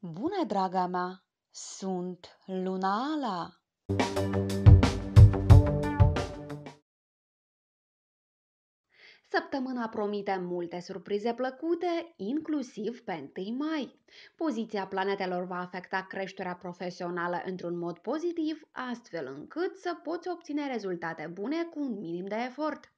Bună, draga mea! Sunt Luna Ala! Săptămâna promite multe surprize plăcute, inclusiv pe 1 mai. Poziția planetelor va afecta creșterea profesională într-un mod pozitiv, astfel încât să poți obține rezultate bune cu un minim de efort.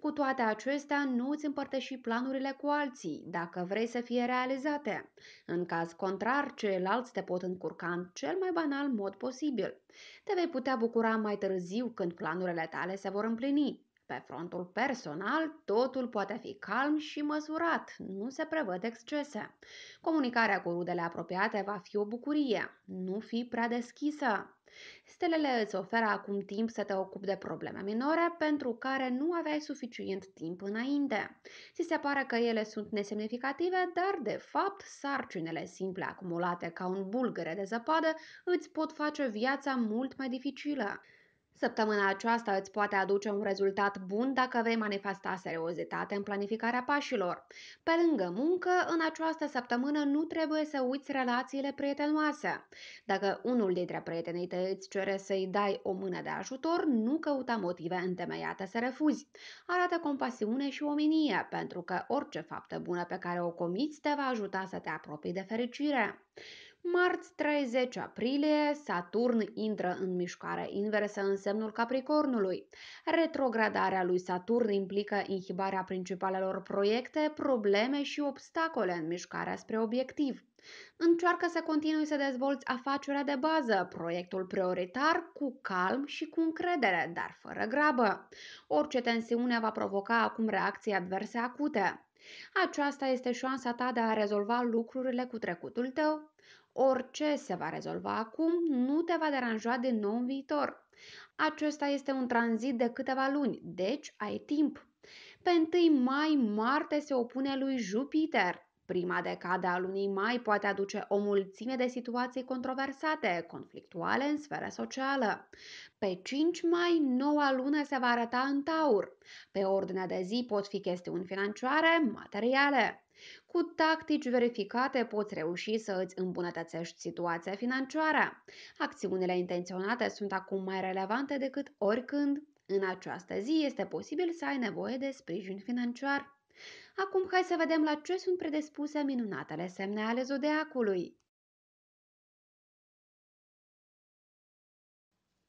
Cu toate acestea, nu îți împărtăși planurile cu alții, dacă vrei să fie realizate. În caz contrar, ceilalți te pot încurca în cel mai banal mod posibil. Te vei putea bucura mai târziu când planurile tale se vor împlini. Pe frontul personal, totul poate fi calm și măsurat, nu se prevăd excese. Comunicarea cu rudele apropiate va fi o bucurie, nu fi prea deschisă. Stelele îți oferă acum timp să te ocupi de probleme minore pentru care nu aveai suficient timp înainte. Ți se pare că ele sunt nesemnificative, dar de fapt sarcinele simple acumulate ca un bulgăre de zăpadă îți pot face viața mult mai dificilă. Săptămâna aceasta îți poate aduce un rezultat bun dacă vei manifesta seriozitate în planificarea pașilor. Pe lângă muncă, în această săptămână nu trebuie să uiți relațiile prietenoase. Dacă unul dintre prietenii tăi îți cere să-i dai o mână de ajutor, nu căuta motive întemeiate să refuzi. Arată compasiune și omenie, pentru că orice faptă bună pe care o comiți te va ajuta să te apropii de fericire. Marți 30 aprilie, Saturn intră în mișcare inversă în semnul Capricornului. Retrogradarea lui Saturn implică inhibarea principalelor proiecte, probleme și obstacole în mișcarea spre obiectiv. Încearcă să continui să dezvolți afacerea de bază, proiectul prioritar, cu calm și cu încredere, dar fără grabă. Orice tensiune va provoca acum reacții adverse acute. Aceasta este șansa ta de a rezolva lucrurile cu trecutul tău Orice se va rezolva acum nu te va deranja din nou în viitor. Acesta este un tranzit de câteva luni, deci ai timp. Pe 1 mai Marte se opune lui Jupiter. Prima decadă a lunii mai poate aduce o mulțime de situații controversate, conflictuale în sfera socială. Pe 5 mai, noua lună se va arăta în taur. Pe ordinea de zi pot fi chestiuni financiare, materiale. Cu tactici verificate poți reuși să îți îmbunătățești situația financiară. Acțiunile intenționate sunt acum mai relevante decât oricând. În această zi este posibil să ai nevoie de sprijin financiar. Acum hai să vedem la ce sunt predespuse minunatele semne ale zodiacului.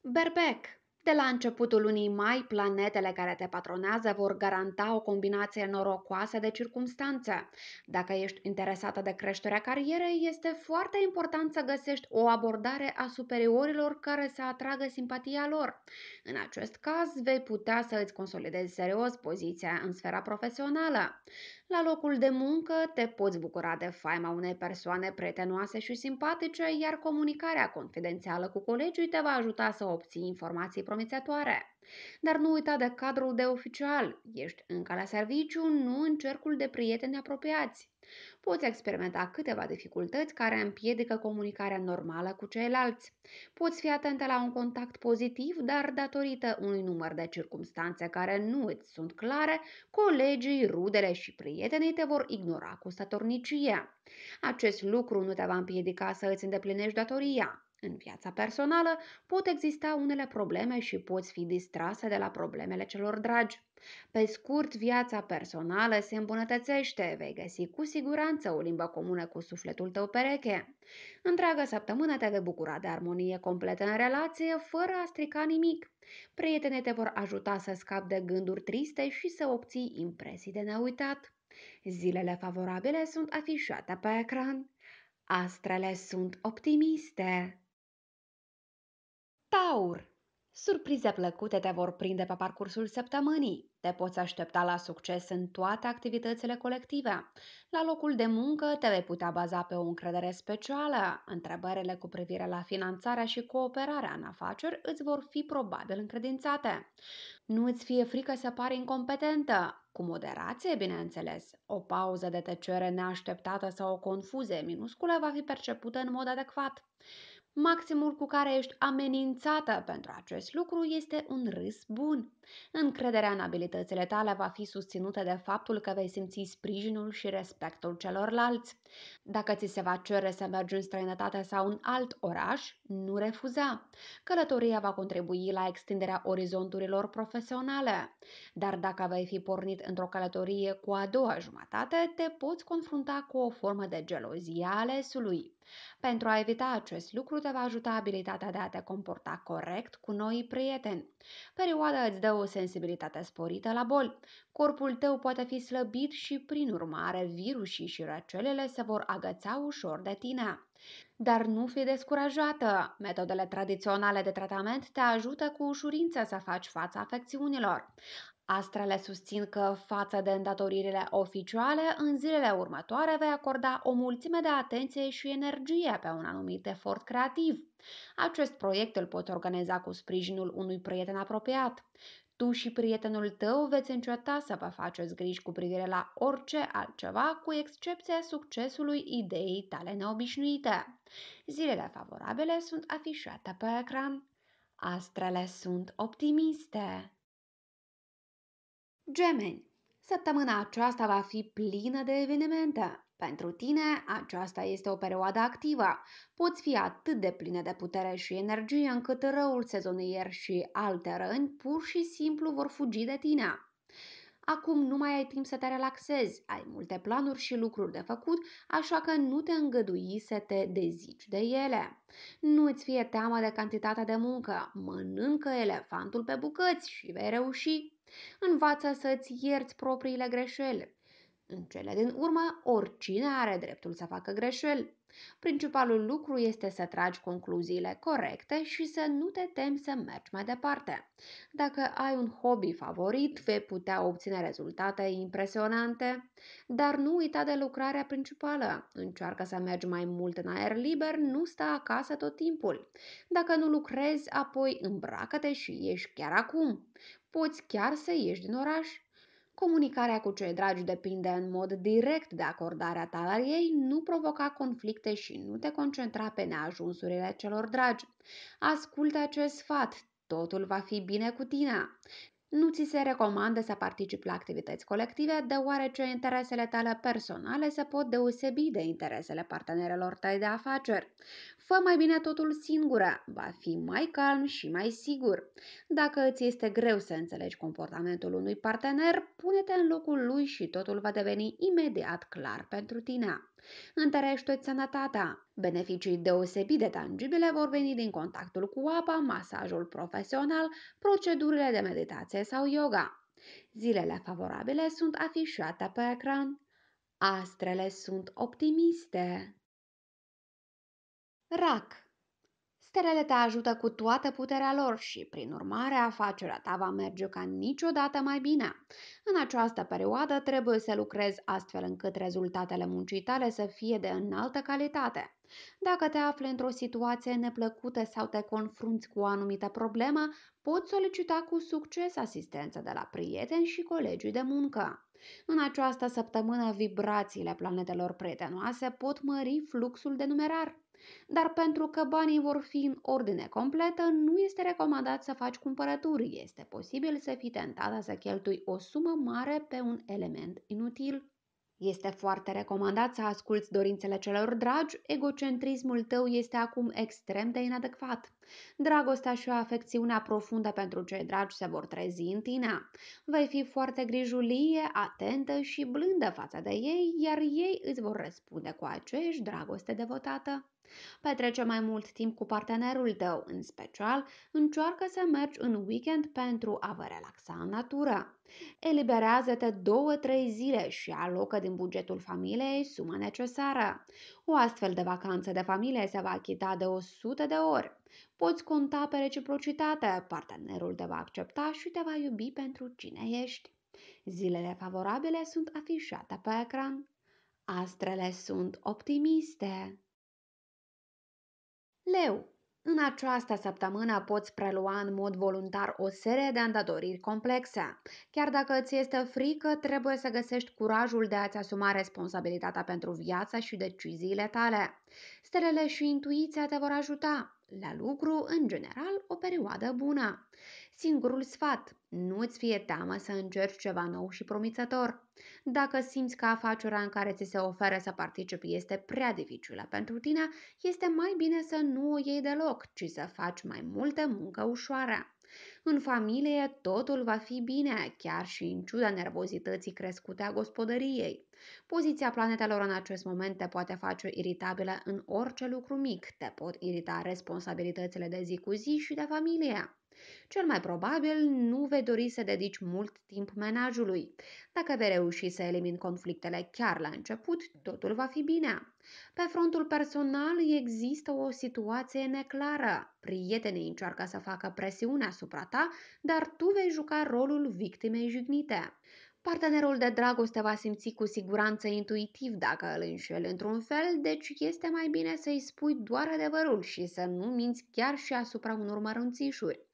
Berbec de la începutul lunii mai, planetele care te patronează vor garanta o combinație norocoasă de circumstanțe. Dacă ești interesată de creșterea carierei, este foarte important să găsești o abordare a superiorilor care să atragă simpatia lor. În acest caz, vei putea să îți consolidezi serios poziția în sfera profesională. La locul de muncă te poți bucura de faima unei persoane prietenoase și simpatice, iar comunicarea confidențială cu colegii te va ajuta să obții informații promis- promițătoare. Dar nu uita de cadrul de oficial. Ești încă la serviciu, nu în cercul de prieteni apropiați. Poți experimenta câteva dificultăți care împiedică comunicarea normală cu ceilalți. Poți fi atentă la un contact pozitiv, dar datorită unui număr de circumstanțe care nu îți sunt clare, colegii, rudele și prietenii te vor ignora cu statornicie. Acest lucru nu te va împiedica să îți îndeplinești datoria. În viața personală pot exista unele probleme și poți fi distrasă de la problemele celor dragi. Pe scurt, viața personală se îmbunătățește, vei găsi cu siguranță o limbă comună cu sufletul tău pereche. Întreaga săptămână te vei bucura de armonie completă în relație, fără a strica nimic. Prietenii te vor ajuta să scapi de gânduri triste și să obții impresii de neuitat. Zilele favorabile sunt afișate pe ecran. Astrele sunt optimiste. Taur! Surprize plăcute te vor prinde pe parcursul săptămânii. Te poți aștepta la succes în toate activitățile colective. La locul de muncă te vei putea baza pe o încredere specială. Întrebările cu privire la finanțarea și cooperarea în afaceri îți vor fi probabil încredințate. Nu îți fie frică să pari incompetentă, cu moderație, bineînțeles. O pauză de tăcere neașteptată sau o confuzie minusculă va fi percepută în mod adecvat. Maximul cu care ești amenințată pentru acest lucru este un râs bun. Încrederea în abilitățile tale va fi susținută de faptul că vei simți sprijinul și respectul celorlalți. Dacă ți se va cere să mergi în străinătate sau în alt oraș, nu refuza. Călătoria va contribui la extinderea orizonturilor profesionale. Dar dacă vei fi pornit într-o călătorie cu a doua jumătate, te poți confrunta cu o formă de gelozie a alesului. Pentru a evita acest lucru, te va ajuta abilitatea de a te comporta corect cu noi prieteni. Perioada îți dă o sensibilitate sporită la boli. Corpul tău poate fi slăbit și, prin urmare, virusii și răcelele se vor agăța ușor de tine. Dar nu fi descurajată! Metodele tradiționale de tratament te ajută cu ușurință să faci fața afecțiunilor. Astrele susțin că, față de îndatoririle oficiale, în zilele următoare vei acorda o mulțime de atenție și energie pe un anumit efort creativ. Acest proiect îl poți organiza cu sprijinul unui prieten apropiat. Tu și prietenul tău veți înceta să vă faceți griji cu privire la orice altceva, cu excepția succesului ideii tale neobișnuite. Zilele favorabile sunt afișate pe ecran. Astrele sunt optimiste. Gemeni, săptămâna aceasta va fi plină de evenimente. Pentru tine, aceasta este o perioadă activă. Poți fi atât de plină de putere și energie încât răul sezonier și alte răni pur și simplu vor fugi de tine. Acum nu mai ai timp să te relaxezi, ai multe planuri și lucruri de făcut, așa că nu te îngădui să te dezici de ele. Nu îți fie teamă de cantitatea de muncă, mănâncă elefantul pe bucăți și vei reuși Învață să-ți ierți propriile greșeli. În cele din urmă, oricine are dreptul să facă greșeli. Principalul lucru este să tragi concluziile corecte și să nu te temi să mergi mai departe. Dacă ai un hobby favorit, vei putea obține rezultate impresionante, dar nu uita de lucrarea principală. Încearcă să mergi mai mult în aer liber, nu sta acasă tot timpul. Dacă nu lucrezi, apoi îmbracă-te și ieși chiar acum. Poți chiar să ieși din oraș. Comunicarea cu cei dragi depinde în mod direct de acordarea ta ei, nu provoca conflicte și nu te concentra pe neajunsurile celor dragi. Ascultă acest sfat, totul va fi bine cu tine. Nu ți se recomandă să participi la activități colective, deoarece interesele tale personale se pot deosebi de interesele partenerelor tăi de afaceri. Fă mai bine totul singură, va fi mai calm și mai sigur. Dacă îți este greu să înțelegi comportamentul unui partener, pune-te în locul lui și totul va deveni imediat clar pentru tine întărește sănătatea. Beneficii deosebit de tangibile vor veni din contactul cu apa, masajul profesional, procedurile de meditație sau yoga. Zilele favorabile sunt afișate pe ecran. Astrele sunt optimiste. Rac Creșterele te ajută cu toată puterea lor și, prin urmare, afacerea ta va merge ca niciodată mai bine. În această perioadă trebuie să lucrezi astfel încât rezultatele muncii tale să fie de înaltă calitate. Dacă te afli într-o situație neplăcută sau te confrunți cu o anumită problemă, poți solicita cu succes asistență de la prieteni și colegii de muncă. În această săptămână, vibrațiile planetelor prietenoase pot mări fluxul de numerar. Dar pentru că banii vor fi în ordine completă, nu este recomandat să faci cumpărături. Este posibil să fii tentată să cheltui o sumă mare pe un element inutil. Este foarte recomandat să asculți dorințele celor dragi, egocentrismul tău este acum extrem de inadecvat. Dragostea și o afecțiunea profundă pentru cei dragi se vor trezi în tine. Vei fi foarte grijulie, atentă și blândă față de ei, iar ei îți vor răspunde cu aceeași dragoste devotată. Petrece mai mult timp cu partenerul tău, în special, încearcă să mergi în weekend pentru a vă relaxa în natură. Eliberează-te două-trei zile și alocă din bugetul familiei suma necesară. O astfel de vacanță de familie se va achita de 100 de ori. Poți conta pe reciprocitate, partenerul te va accepta și te va iubi pentru cine ești. Zilele favorabile sunt afișate pe ecran. Astrele sunt optimiste. Leu, în această săptămână poți prelua în mod voluntar o serie de îndatoriri complexe. Chiar dacă îți este frică, trebuie să găsești curajul de a-ți asuma responsabilitatea pentru viața și deciziile tale. Stelele și intuiția te vor ajuta. La lucru, în general, o perioadă bună. Singurul sfat, nu-ți fie teamă să încerci ceva nou și promițător. Dacă simți că afacerea în care ți se oferă să participi este prea dificilă pentru tine, este mai bine să nu o iei deloc, ci să faci mai multă muncă ușoară. În familie totul va fi bine, chiar și în ciuda nervozității crescute a gospodăriei. Poziția planetelor în acest moment te poate face iritabilă în orice lucru mic, te pot irita responsabilitățile de zi cu zi și de familie. Cel mai probabil nu vei dori să dedici mult timp menajului. Dacă vei reuși să elimini conflictele chiar la început, totul va fi bine. Pe frontul personal există o situație neclară. Prietenii încearcă să facă presiune asupra ta, dar tu vei juca rolul victimei jignite. Partenerul de dragoste va simți cu siguranță intuitiv dacă îl înșel într-un fel, deci este mai bine să-i spui doar adevărul și să nu minți chiar și asupra unor mărunțișuri.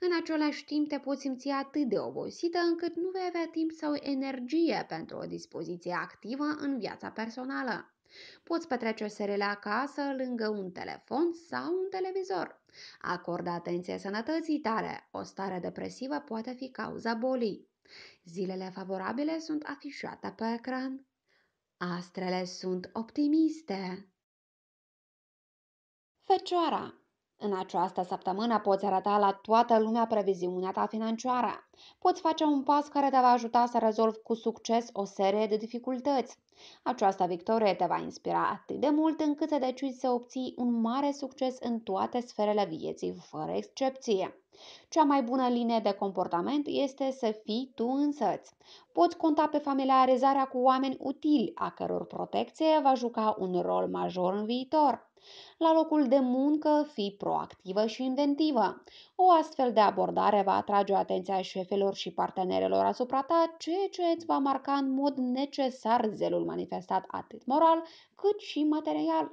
În același timp te poți simți atât de obosită încât nu vei avea timp sau energie pentru o dispoziție activă în viața personală. Poți petrece o serile acasă, lângă un telefon sau un televizor. Acordă atenție sănătății tale. O stare depresivă poate fi cauza bolii. Zilele favorabile sunt afișate pe ecran. Astrele sunt optimiste. Fecioara în această săptămână poți arăta la toată lumea previziunea ta financiară. Poți face un pas care te va ajuta să rezolvi cu succes o serie de dificultăți. Această victorie te va inspira atât de mult încât să decizi să obții un mare succes în toate sferele vieții, fără excepție. Cea mai bună linie de comportament este să fii tu însăți. Poți conta pe familiarizarea cu oameni utili, a căror protecție va juca un rol major în viitor. La locul de muncă, fii proactivă și inventivă. O astfel de abordare va atrage atenția șefelor și partenerilor asupra ta, ceea ce îți va marca în mod necesar zelul manifestat atât moral cât și material.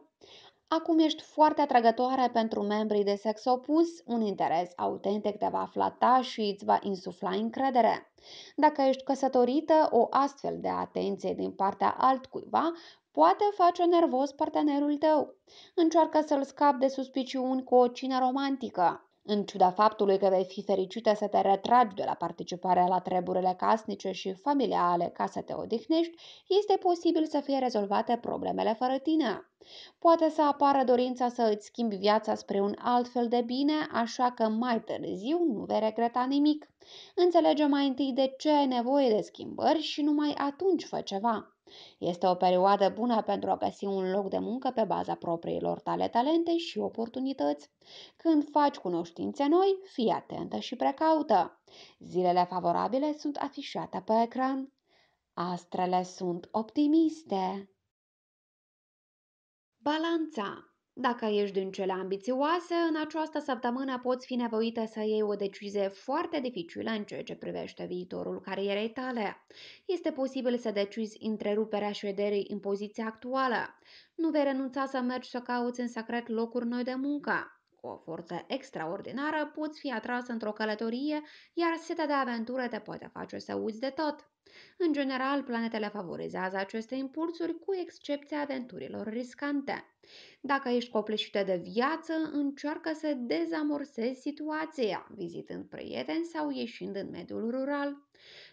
Acum ești foarte atrăgătoare pentru membrii de sex opus, un interes autentic te va flata și îți va insufla încredere. Dacă ești căsătorită, o astfel de atenție din partea altcuiva poate face nervos partenerul tău. Încearcă să-l scapi de suspiciuni cu o cină romantică. În ciuda faptului că vei fi fericită să te retragi de la participarea la treburile casnice și familiale ca să te odihnești, este posibil să fie rezolvate problemele fără tine. Poate să apară dorința să îți schimbi viața spre un alt fel de bine, așa că mai târziu nu vei regreta nimic. Înțelege mai întâi de ce ai nevoie de schimbări și numai atunci fă ceva. Este o perioadă bună pentru a găsi un loc de muncă pe baza propriilor tale talente și oportunități. Când faci cunoștințe noi, fii atentă și precaută. Zilele favorabile sunt afișate pe ecran. Astrele sunt optimiste. Balanța dacă ești din cele ambițioase, în această săptămână poți fi nevoită să iei o decizie foarte dificilă în ceea ce privește viitorul carierei tale. Este posibil să decizi întreruperea șederii în poziția actuală. Nu vei renunța să mergi să cauți în secret locuri noi de muncă o forță extraordinară, poți fi atras într-o călătorie, iar setea de aventură te poate face să uiți de tot. În general, planetele favorizează aceste impulsuri, cu excepția aventurilor riscante. Dacă ești copleșită de viață, încearcă să dezamorsezi situația, vizitând prieteni sau ieșind în mediul rural.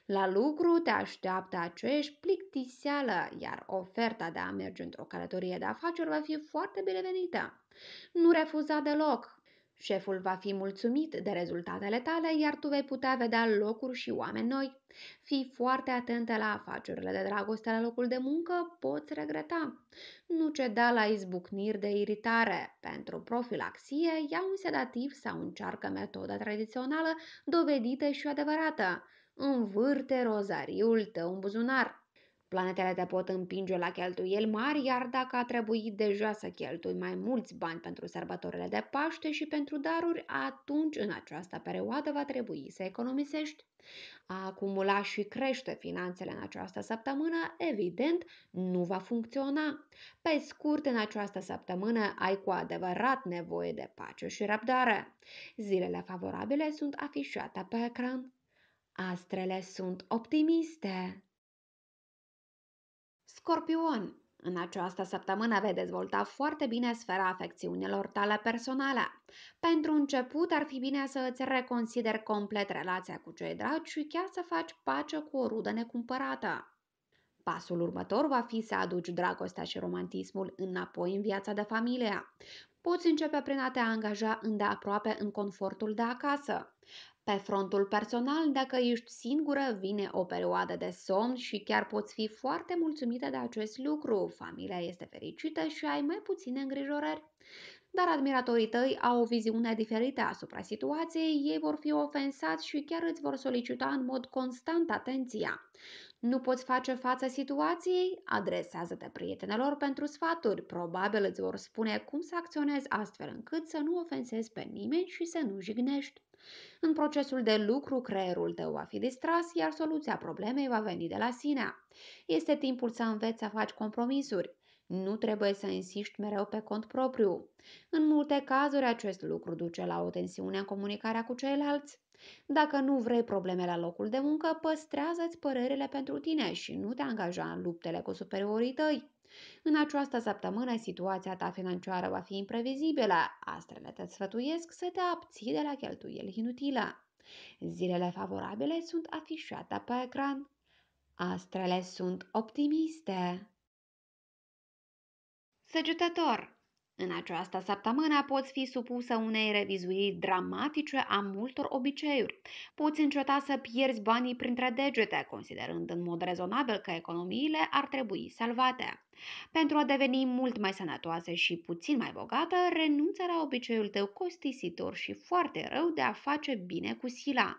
La lucru te așteaptă aceeași plictiseală, iar oferta de a merge într-o călătorie de afaceri va fi foarte binevenită. Nu refuza deloc. Șeful va fi mulțumit de rezultatele tale, iar tu vei putea vedea locuri și oameni noi. Fii foarte atentă la afacerile de dragoste la locul de muncă, poți regreta. Nu ceda la izbucniri de iritare. Pentru profilaxie, ia un sedativ sau încearcă metoda tradițională, dovedită și adevărată învârte rozariul tău în buzunar. Planetele te pot împinge la cheltuieli mari, iar dacă a trebuit deja să cheltui mai mulți bani pentru sărbătorile de Paște și pentru daruri, atunci în această perioadă va trebui să economisești. A acumula și crește finanțele în această săptămână, evident, nu va funcționa. Pe scurt, în această săptămână ai cu adevărat nevoie de pace și răbdare. Zilele favorabile sunt afișate pe ecran. Astrele sunt optimiste. Scorpion, în această săptămână vei dezvolta foarte bine sfera afecțiunilor tale personale. Pentru început, ar fi bine să îți reconsideri complet relația cu cei dragi și chiar să faci pace cu o rudă necumpărată. Pasul următor va fi să aduci dragostea și romantismul înapoi în viața de familie. Poți începe prin a te angaja îndeaproape în confortul de acasă. Pe frontul personal, dacă ești singură, vine o perioadă de somn și chiar poți fi foarte mulțumită de acest lucru. Familia este fericită și ai mai puține îngrijorări. Dar admiratorii tăi au o viziune diferită asupra situației, ei vor fi ofensați și chiar îți vor solicita în mod constant atenția. Nu poți face față situației? Adresează-te prietenelor pentru sfaturi. Probabil îți vor spune cum să acționezi astfel încât să nu ofensezi pe nimeni și să nu jignești. În procesul de lucru, creierul tău va fi distras, iar soluția problemei va veni de la sine. Este timpul să înveți să faci compromisuri. Nu trebuie să insiști mereu pe cont propriu. În multe cazuri, acest lucru duce la o tensiune în comunicarea cu ceilalți. Dacă nu vrei probleme la locul de muncă, păstrează-ți părerile pentru tine și nu te angaja în luptele cu superiorii tăi. În această săptămână, situația ta financiară va fi imprevizibilă, astrele te sfătuiesc să te abții de la cheltuieli inutile. Zilele favorabile sunt afișate pe ecran. Astrele sunt optimiste. Săgetător în această săptămână poți fi supusă unei revizuiri dramatice a multor obiceiuri. Poți înceta să pierzi banii printre degete, considerând în mod rezonabil că economiile ar trebui salvate. Pentru a deveni mult mai sănătoasă și puțin mai bogată, renunță la obiceiul tău costisitor și foarte rău de a face bine cu sila.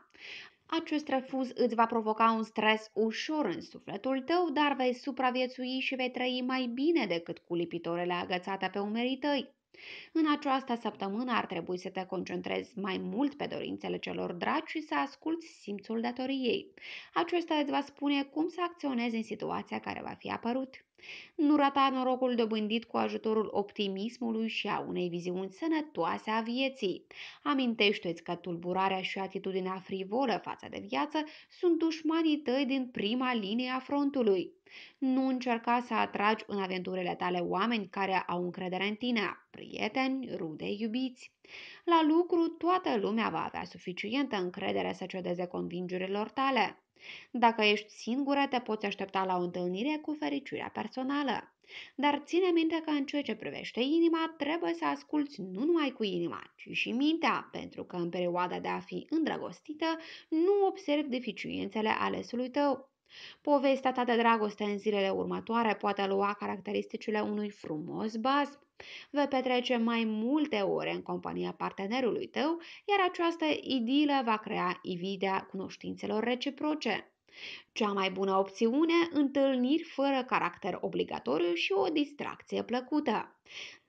Acest refuz îți va provoca un stres ușor în sufletul tău, dar vei supraviețui și vei trăi mai bine decât cu lipitorele agățate pe umerii tăi. În această săptămână ar trebui să te concentrezi mai mult pe dorințele celor dragi și să asculți simțul datoriei. Acesta îți va spune cum să acționezi în situația care va fi apărut. Nu rata norocul dobândit cu ajutorul optimismului și a unei viziuni sănătoase a vieții. Amintește-ți că tulburarea și atitudinea frivolă față de viață sunt dușmanii tăi din prima linie a frontului. Nu încerca să atragi în aventurile tale oameni care au încredere în tine, prieteni, rude, iubiți. La lucru, toată lumea va avea suficientă încredere să cedeze convingerilor tale. Dacă ești singură, te poți aștepta la o întâlnire cu fericirea personală. Dar ține minte că în ceea ce privește inima, trebuie să asculți nu numai cu inima, ci și mintea, pentru că în perioada de a fi îndrăgostită, nu observi deficiențele alesului tău. Povestea ta de dragoste în zilele următoare poate lua caracteristicile unui frumos baz. Vei petrece mai multe ore în compania partenerului tău, iar această idilă va crea ividea cunoștințelor reciproce. Cea mai bună opțiune, întâlniri fără caracter obligatoriu și o distracție plăcută.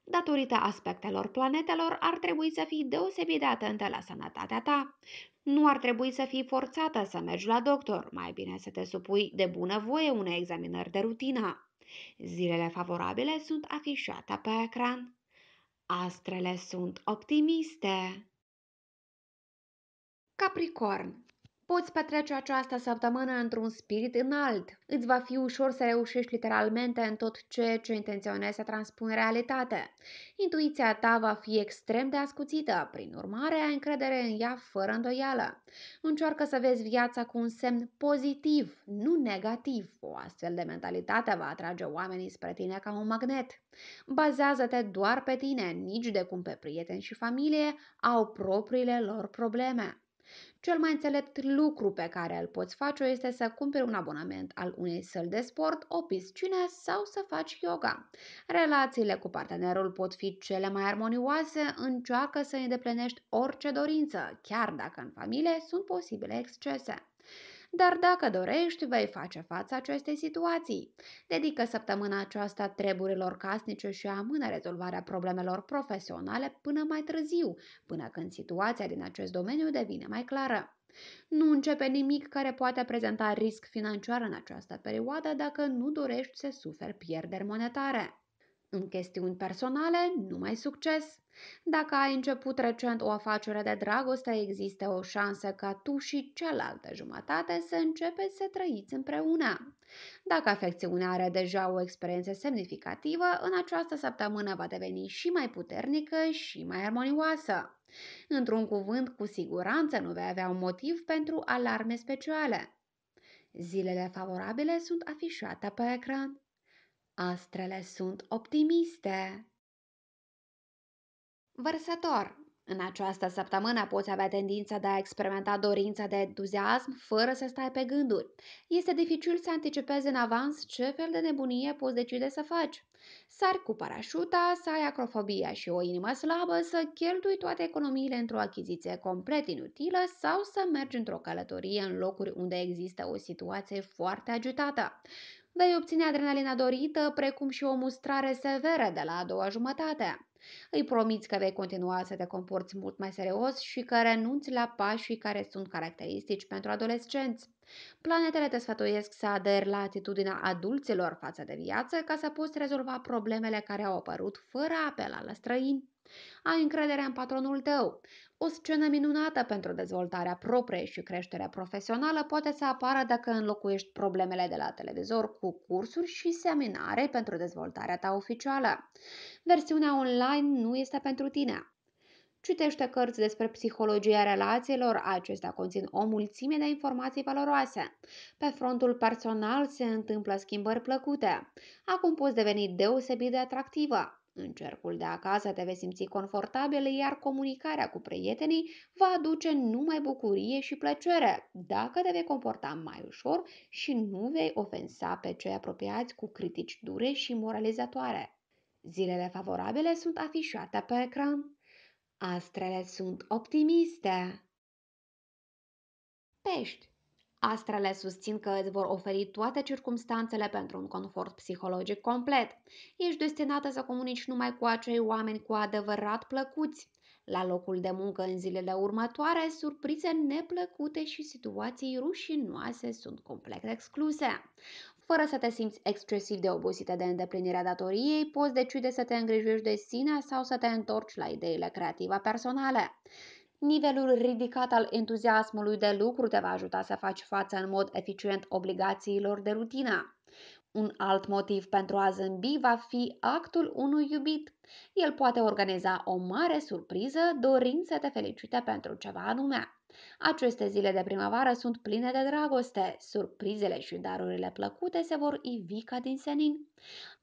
Datorită aspectelor planetelor, ar trebui să fii deosebit de atentă la sănătatea ta. Nu ar trebui să fii forțată să mergi la doctor, mai bine să te supui de bunăvoie unei examinări de rutină. Zilele favorabile sunt afișate pe ecran. Astrele sunt optimiste. Capricorn Poți petrece această săptămână într-un spirit înalt. Îți va fi ușor să reușești literalmente în tot ceea ce intenționezi să transpun realitate. Intuiția ta va fi extrem de ascuțită, prin urmare ai încredere în ea fără îndoială. Încearcă să vezi viața cu un semn pozitiv, nu negativ. O astfel de mentalitate va atrage oamenii spre tine ca un magnet. Bazează-te doar pe tine, nici de cum pe prieteni și familie au propriile lor probleme. Cel mai înțelept lucru pe care îl poți face este să cumperi un abonament al unei săli de sport, o piscină sau să faci yoga. Relațiile cu partenerul pot fi cele mai armonioase, încearcă să îndeplinești orice dorință, chiar dacă în familie sunt posibile excese dar dacă dorești, vei face față acestei situații. Dedică săptămâna aceasta treburilor casnice și amână rezolvarea problemelor profesionale până mai târziu, până când situația din acest domeniu devine mai clară. Nu începe nimic care poate prezenta risc financiar în această perioadă dacă nu dorești să suferi pierderi monetare. În chestiuni personale, numai succes! Dacă ai început recent o afacere de dragoste, există o șansă ca tu și cealaltă jumătate să începeți să trăiți împreună. Dacă afecțiunea are deja o experiență semnificativă, în această săptămână va deveni și mai puternică și mai armonioasă. Într-un cuvânt, cu siguranță nu vei avea un motiv pentru alarme speciale. Zilele favorabile sunt afișate pe ecran. Astrele sunt optimiste. Vărsător. În această săptămână poți avea tendința de a experimenta dorința de entuziasm fără să stai pe gânduri. Este dificil să anticipezi în avans ce fel de nebunie poți decide să faci. Sari cu parașuta, să ai acrofobia și o inimă slabă, să cheltui toate economiile într-o achiziție complet inutilă sau să mergi într-o călătorie în locuri unde există o situație foarte agitată vei obține adrenalina dorită, precum și o mustrare severă de la a doua jumătate. Îi promiți că vei continua să te comporți mult mai serios și că renunți la pașii care sunt caracteristici pentru adolescenți. Planetele te sfătuiesc să aderi la atitudinea adulților față de viață ca să poți rezolva problemele care au apărut fără apel la străini. Ai încredere în patronul tău. O scenă minunată pentru dezvoltarea proprie și creșterea profesională poate să apară dacă înlocuiești problemele de la televizor cu cursuri și seminare pentru dezvoltarea ta oficială. Versiunea online online nu este pentru tine. Citește cărți despre psihologia relațiilor, acestea conțin o mulțime de informații valoroase. Pe frontul personal se întâmplă schimbări plăcute. Acum poți deveni deosebit de atractivă. În cercul de acasă te vei simți confortabil, iar comunicarea cu prietenii va aduce numai bucurie și plăcere, dacă te vei comporta mai ușor și nu vei ofensa pe cei apropiați cu critici dure și moralizatoare. Zilele favorabile sunt afișate pe ecran. Astrele sunt optimiste. Pești. Astrele susțin că îți vor oferi toate circumstanțele pentru un confort psihologic complet. Ești destinată să comunici numai cu acei oameni cu adevărat plăcuți. La locul de muncă în zilele următoare, surprize neplăcute și situații rușinoase sunt complet excluse. Fără să te simți excesiv de obosită de îndeplinirea datoriei, poți decide să te îngrijești de sine sau să te întorci la ideile creative personale. Nivelul ridicat al entuziasmului de lucru te va ajuta să faci față în mod eficient obligațiilor de rutină. Un alt motiv pentru a zâmbi va fi actul unui iubit. El poate organiza o mare surpriză dorind să te felicite pentru ceva anume. Aceste zile de primăvară sunt pline de dragoste, surprizele și darurile plăcute se vor ivi ca din senin.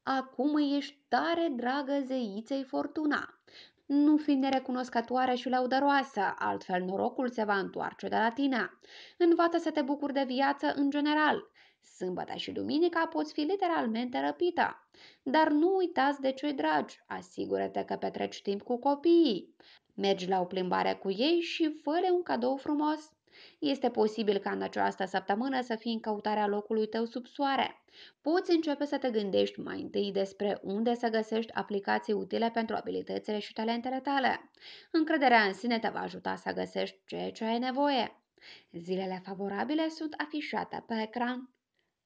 Acum ești tare dragă zeiței Fortuna. Nu fi nerecunoscătoare și laudăroasă, altfel norocul se va întoarce de la tine. Învață să te bucuri de viață în general, Sâmbata și duminica poți fi literalmente răpită. Dar nu uitați de cei dragi, asigură-te că petreci timp cu copiii. Mergi la o plimbare cu ei și fă un cadou frumos. Este posibil ca în această săptămână să fii în căutarea locului tău sub soare. Poți începe să te gândești mai întâi despre unde să găsești aplicații utile pentru abilitățile și talentele tale. Încrederea în sine te va ajuta să găsești ceea ce ai nevoie. Zilele favorabile sunt afișate pe ecran.